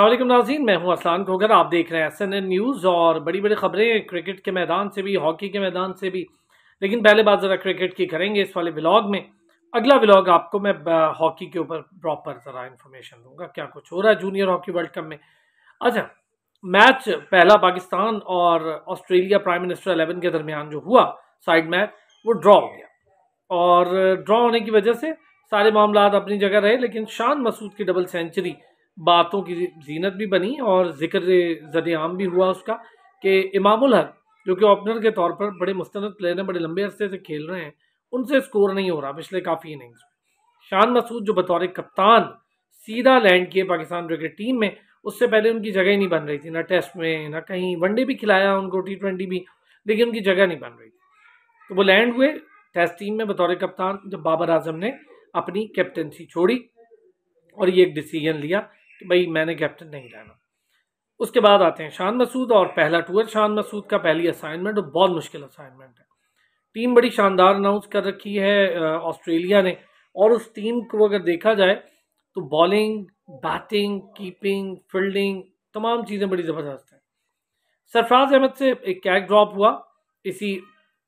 असलम नाजीन मैं हूँ असलान गोगर आप देख रहे हैं एस न्यूज़ और बड़ी बड़ी खबरें क्रिकेट के मैदान से भी हॉकी के मैदान से भी लेकिन पहले बात ज़रा क्रिकेट की करेंगे इस वाले ब्लॉग में अगला ब्लॉग आपको मैं हॉकी के ऊपर प्रॉपर ज़रा इन्फॉर्मेशन दूंगा क्या कुछ हो रहा है जूनियर हॉकी वर्ल्ड कप में अच्छा मैच पहला पाकिस्तान और ऑस्ट्रेलिया प्राइम मिनिस्टर अलेवन के दरमियान जो हुआ साइड मैच वो ड्रॉ हो गया और ड्रॉ होने की वजह से सारे मामला अपनी जगह रहे लेकिन शान मसूद की डबल सेंचुरी बातों की जीनत भी बनी और जिक्र जदेआम भी हुआ उसका कि इमामुल हक जो कि ओपनर के तौर पर बड़े मुस्तंद प्लेयर हैं बड़े लंबे अरसे से खेल रहे हैं उनसे स्कोर नहीं हो रहा पिछले काफ़ी इनिंग्स शान मसूद जो बतौर कप्तान सीधा लैंड किए पाकिस्तान क्रिकेट टीम में उससे पहले उनकी जगह ही नहीं बन रही थी ना टेस्ट में ना कहीं वनडे भी खिलाया उनको टी ट्वेंटी भी लेकिन उनकी जगह नहीं बन रही थी तो वो लैंड हुए टेस्ट टीम में बतौर कप्तान जब बाबर आजम ने अपनी कैप्टनसी छोड़ी और ये एक डिसीजन लिया कि भाई मैंने कैप्टन नहीं रहना उसके बाद आते हैं शान मसूद और पहला टूर शान मसूद का पहली असाइनमेंट और बहुत मुश्किल असाइनमेंट है टीम बड़ी शानदार अनाउंस कर रखी है ऑस्ट्रेलिया ने और उस टीम को अगर देखा जाए तो बॉलिंग बैटिंग कीपिंग फील्डिंग तमाम चीज़ें बड़ी ज़बरदस्त हैं सरफराज अहमद से एक कैच ड्रॉप हुआ इसी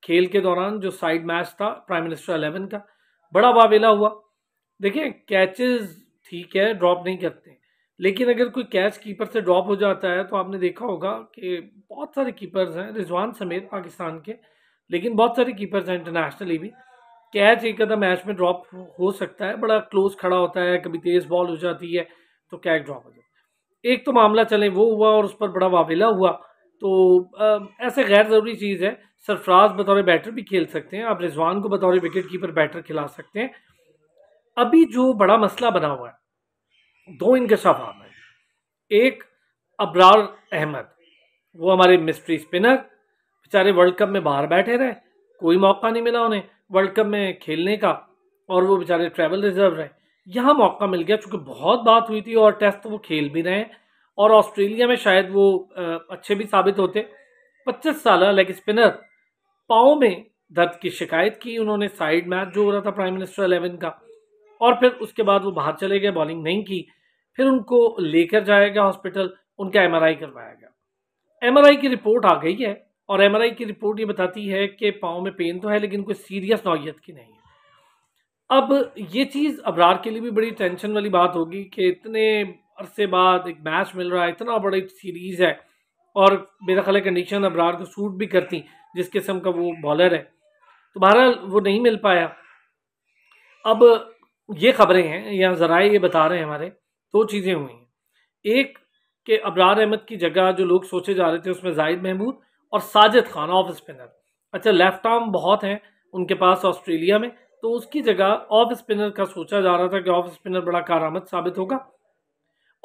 खेल के दौरान जो साइड मैच था प्राइम मिनिस्टर अलेवन का बड़ा वावेला हुआ देखिए कैचेस ठीक है ड्रॉप नहीं करते लेकिन अगर कोई कैच कीपर से ड्रॉप हो जाता है तो आपने देखा होगा कि बहुत सारे कीपर्स हैं रिजवान समेत पाकिस्तान के लेकिन बहुत सारे कीपर्स हैं इंटरनेशनली भी कैच एक कदम मैच में ड्रॉप हो सकता है बड़ा क्लोज खड़ा होता है कभी तेज़ बॉल हो जाती है तो कैच ड्रॉप हो जाता है एक तो मामला चले वो हुआ और उस पर बड़ा वावेला हुआ तो ऐसे गैर ज़रूरी चीज़ है सरफराज बतौर बैटर भी खेल सकते हैं आप रिजवान को बतौर विकेट कीपर बैटर खिला सकते हैं अभी जो बड़ा मसला बना हुआ है दो इनके आम हैं एक अब्रार अहमद वो हमारे मिस्ट्री स्पिनर बेचारे वर्ल्ड कप में बाहर बैठे रहे कोई मौका नहीं मिला उन्हें वर्ल्ड कप में खेलने का और वो बेचारे ट्रैवल रिजर्व रहे यहाँ मौका मिल गया चूँकि बहुत बात हुई थी और टेस्ट तो वो खेल भी रहे और ऑस्ट्रेलिया में शायद वो अच्छे भी साबित होते पच्चीस साल लेग स्पिनर पाओ में दर्द की शिकायत की उन्होंने साइड मैच जो हो रहा था प्राइम मिनिस्टर एलेवन का और फिर उसके बाद वो बाहर चले गए बॉलिंग नहीं की फिर उनको लेकर जाया गया हॉस्पिटल उनका एम करवाया गया एम की रिपोर्ट आ गई है और एम की रिपोर्ट ये बताती है कि पाँव में पेन तो है लेकिन कोई सीरियस नौीयत की नहीं है अब ये चीज़ अबरार के लिए भी बड़ी टेंशन वाली बात होगी कि इतने अरसे बाद एक मैच मिल रहा है इतना बड़ा सीरीज़ है और मेरा ख्याल कंडीशन अबरार को सूट भी करती जिस किस्म का वो बॉलर है तो बहरहाल वो नहीं मिल पाया अब ये खबरें हैं या ज़राए ये बता रहे हैं हमारे दो चीज़ें हुई हैं एक के अबरार अहमद की जगह जो लोग सोचे जा रहे थे उसमें जाहिद महमूद और साजिद खान ऑफ स्पिनर अच्छा लेफ्ट आर्म बहुत हैं उनके पास ऑस्ट्रेलिया में तो उसकी जगह ऑफ स्पिनर का सोचा जा रहा था कि ऑफ स्पिनर बड़ा कारामद साबित होगा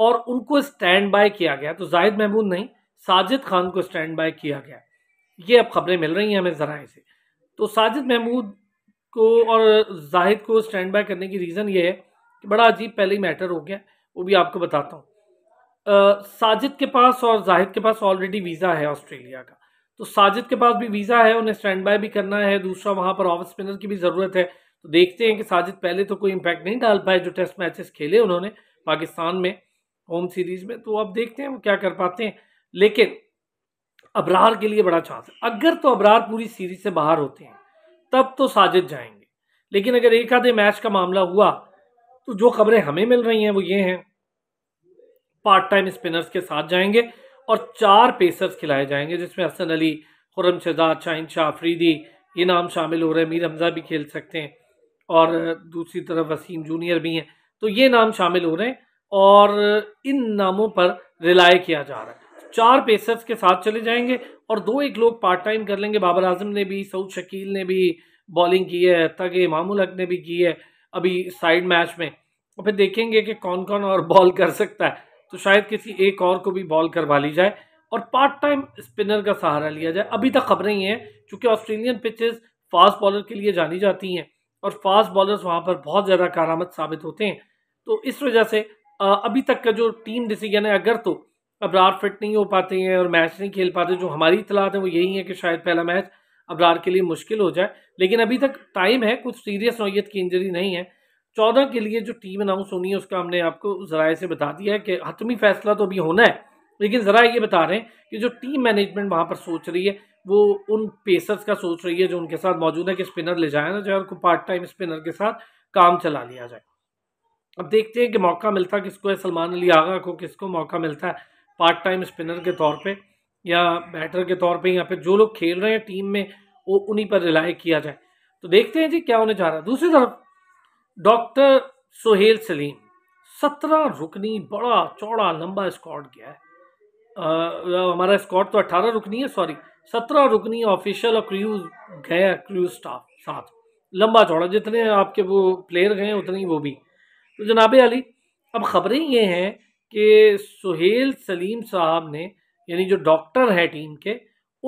और उनको स्टैंड बाय किया गया तो जाहिद महमूद नहीं साजिद खान को स्टैंड बाय किया गया ये अब खबरें मिल रही हैं हमें ज़राए से तो साजिद महमूद को और जाहिद को स्टैंड बाय करने की रीज़न ये है कि बड़ा अजीब पहले ही मैटर हो गया वो भी आपको बताता हूँ साजिद के पास और जाहिद के पास ऑलरेडी वीज़ा है ऑस्ट्रेलिया का तो साजिद के पास भी वीज़ा है उन्हें स्टैंड बाय भी करना है दूसरा वहाँ पर ऑफ स्पिनर की भी ज़रूरत है तो देखते हैं कि साजिद पहले तो कोई इम्पैक्ट नहीं डाल पाए जो टेस्ट मैचेस खेले उन्होंने पाकिस्तान में होम सीरीज़ में तो अब देखते हैं वो क्या कर पाते हैं लेकिन अबरार के लिए बड़ा चांस है अगर तो अबरार पूरी सीरीज से बाहर होते हैं तब तो साजिद जाएंगे लेकिन अगर एक आधे मैच का मामला हुआ तो जो खबरें हमें मिल रही हैं वो ये हैं पार्ट टाइम स्पिनर्स के साथ जाएंगे और चार पेसर्स खिलाए जाएंगे जिसमें हसन अली खुरम शजाद शाहिन शाह अफरीदी ये नाम शामिल हो रहे हैं मीर हमज़ा भी खेल सकते हैं और दूसरी तरफ वसीम जूनियर भी हैं तो ये नाम शामिल हो रहे हैं और इन नामों पर रिलाय किया जा रहा है चार पेसर्स के साथ चले जाएंगे और दो एक लोग पार्ट टाइम कर लेंगे बाबर आजम ने भी सऊद शकील ने भी बॉलिंग की है तक मामूल हक ने भी की है अभी साइड मैच में और फिर देखेंगे कि कौन कौन और बॉल कर सकता है तो शायद किसी एक और को भी बॉल करवा ली जाए और पार्ट टाइम स्पिनर का सहारा लिया जाए अभी तक खबरें ही हैं क्योंकि ऑस्ट्रेलियन पिचेस फास्ट बॉलर के लिए जानी जाती हैं और फास्ट बॉलर्स वहाँ पर बहुत ज़्यादा कारामद साबित होते हैं तो इस वजह से अभी तक का जो टीम डिसीजन है अगर तो अबरार फिट नहीं हो पाते हैं और मैच नहीं खेल पाते जो हमारी इतलात है वो यही है कि शायद पहला मैच अबरार के लिए मुश्किल हो जाए लेकिन अभी तक टाइम है कुछ सीरियस नौीयत की इंजरी नहीं है चौदह के लिए जो टीम अनाउंस होनी है उसका हमने आपको ज़रा से बता दिया है कि हतमी फैसला तो अभी होना है लेकिन ज़रा ये बता रहे हैं कि जो टीम मैनेजमेंट वहाँ पर सोच रही है वो उन पेसर्स का सोच रही है जो उनके साथ मौजूद है कि स्पिनर ले जाया ना जाए उनको पार्ट टाइम स्पिनर के साथ काम चला लिया जाए अब देखते हैं कि मौका मिलता किसको है सलमान अली आगा को किसको मौका मिलता है पार्ट टाइम स्पिनर के तौर पे या बैटर के तौर पे यहाँ पे जो लोग खेल रहे हैं टीम में वो उन्हीं पर रिलाय किया जाए तो देखते हैं जी क्या होने जा रहा है दूसरी तरफ डॉक्टर सुहेल सलीम सत्रह रुकनी बड़ा चौड़ा लंबा स्कॉट गया है आ, हमारा स्कॉट तो अट्ठारह रुकनी है सॉरी सत्रह रुकनी ऑफिशियल और क्रूज गया क्रूज स्टाफ साथ लंबा चौड़ा जितने आपके वो प्लेयर गए उतने ही वो भी तो जनाब अली अब खबरें ये हैं कि सुहेल सलीम साहब ने यानी जो डॉक्टर है टीम के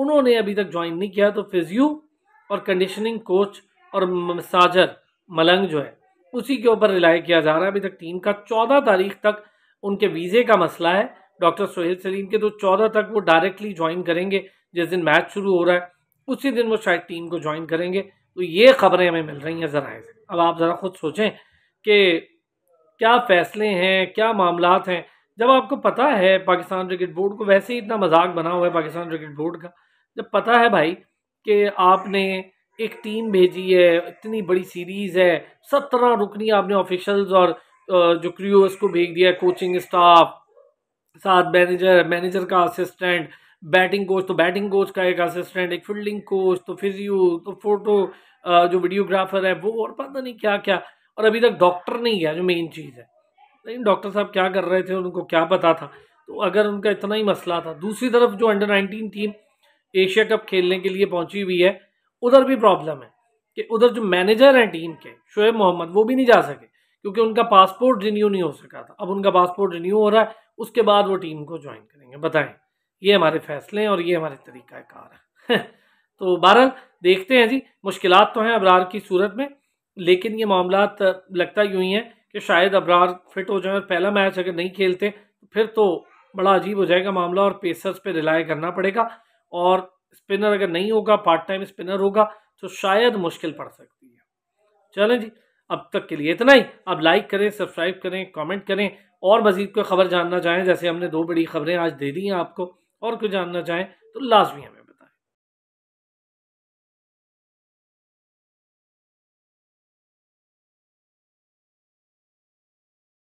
उन्होंने अभी तक ज्वाइन नहीं किया तो फिजियो और कंडीशनिंग कोच और मसाजर मलंग जो है उसी के ऊपर रिलाई किया जा रहा है अभी तक टीम का चौदह तारीख तक उनके वीज़े का मसला है डॉक्टर सुहेल सलीम के तो चौदह तक वो डायरेक्टली ज्वाइन करेंगे जिस दिन मैच शुरू हो रहा है उसी दिन वो शायद टीम को ज्वाइन करेंगे तो ये खबरें हमें मिल रही हैं ज़रा से अब आप ज़रा ख़ुद सोचें कि क्या फैसले हैं क्या मामला हैं जब आपको पता है पाकिस्तान क्रिकेट बोर्ड को वैसे ही इतना मजाक बना हुआ है पाकिस्तान क्रिकेट बोर्ड का जब पता है भाई कि आपने एक टीम भेजी है इतनी बड़ी सीरीज़ है सत्रह रुकनी आपने ऑफिशल्स और जो क्रियो उसको भेज दिया है कोचिंग स्टाफ साथ मैनेजर मैनेजर का असिस्टेंट बैटिंग कोच तो बैटिंग कोच का एक असिस्टेंट एक फील्डिंग कोच तो फिजियो तो फोटो जो वीडियोग्राफर है वो और पता नहीं क्या क्या और अभी तक डॉक्टर नहीं गया जो मेन चीज़ है लेकिन डॉक्टर साहब क्या कर रहे थे उनको क्या पता था तो अगर उनका इतना ही मसला था दूसरी तरफ जो under nineteen team Asia cup खेलने के लिए पहुंची हुई है उधर भी प्रॉब्लम है कि उधर जो मैनेजर हैं टीम के शोएब मोहम्मद वो भी नहीं जा सके क्योंकि उनका पासपोर्ट रिन्यू नहीं हो सका था अब उनका पासपोर्ट रिन्यू हो रहा है उसके बाद वो टीम को ज्वाइन करेंगे बताएं ये हमारे फैसले हैं और ये हमारे तरीक़ाकार है तो बहरहाल देखते हैं जी मुश्किल तो हैं अबरार की सूरत में लेकिन ये मामला लगता यूँ ही है कि शायद अबरार फिट हो जाए और पहला मैच अगर नहीं खेलते तो फिर तो बड़ा अजीब हो जाएगा मामला और पेसर्स पे रिलाई करना पड़ेगा और स्पिनर अगर नहीं होगा पार्ट टाइम स्पिनर होगा तो शायद मुश्किल पड़ सकती है चलें जी अब तक के लिए इतना ही अब लाइक करें सब्सक्राइब करें कमेंट करें और मज़ीद कोई खबर जानना चाहें जैसे हमने दो बड़ी खबरें आज दे दी हैं आपको और कुछ जानना चाहें तो लाजमी हमें